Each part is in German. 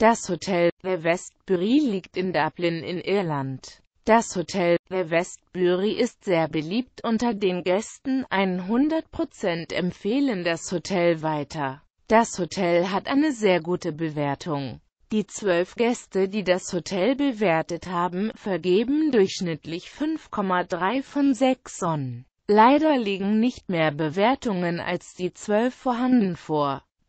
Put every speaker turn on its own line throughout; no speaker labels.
Das Hotel The Westbury liegt in Dublin in Irland. Das Hotel The Westbury ist sehr beliebt unter den Gästen, 100% empfehlen das Hotel weiter. Das Hotel hat eine sehr gute Bewertung. Die zwölf Gäste, die das Hotel bewertet haben, vergeben durchschnittlich 5,3 von 6 Sonnen. Leider liegen nicht mehr Bewertungen als die zwölf vorhanden vor.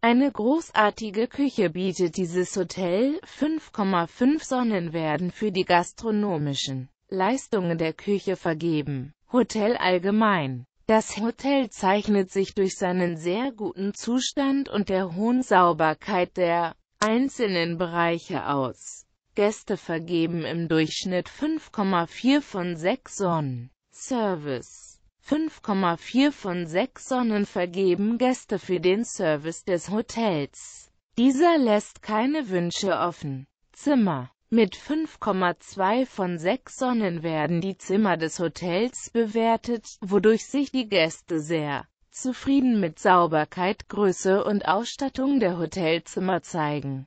eine großartige Küche bietet dieses Hotel, 5,5 Sonnen werden für die gastronomischen Leistungen der Küche vergeben. Hotel allgemein das Hotel zeichnet sich durch seinen sehr guten Zustand und der hohen Sauberkeit der einzelnen Bereiche aus. Gäste vergeben im Durchschnitt 5,4 von 6 Sonnen. Service 5,4 von 6 Sonnen vergeben Gäste für den Service des Hotels. Dieser lässt keine Wünsche offen. Zimmer Mit 5,2 von 6 Sonnen werden die Zimmer des Hotels bewertet, wodurch sich die Gäste sehr zufrieden mit Sauberkeit, Größe und Ausstattung der Hotelzimmer zeigen.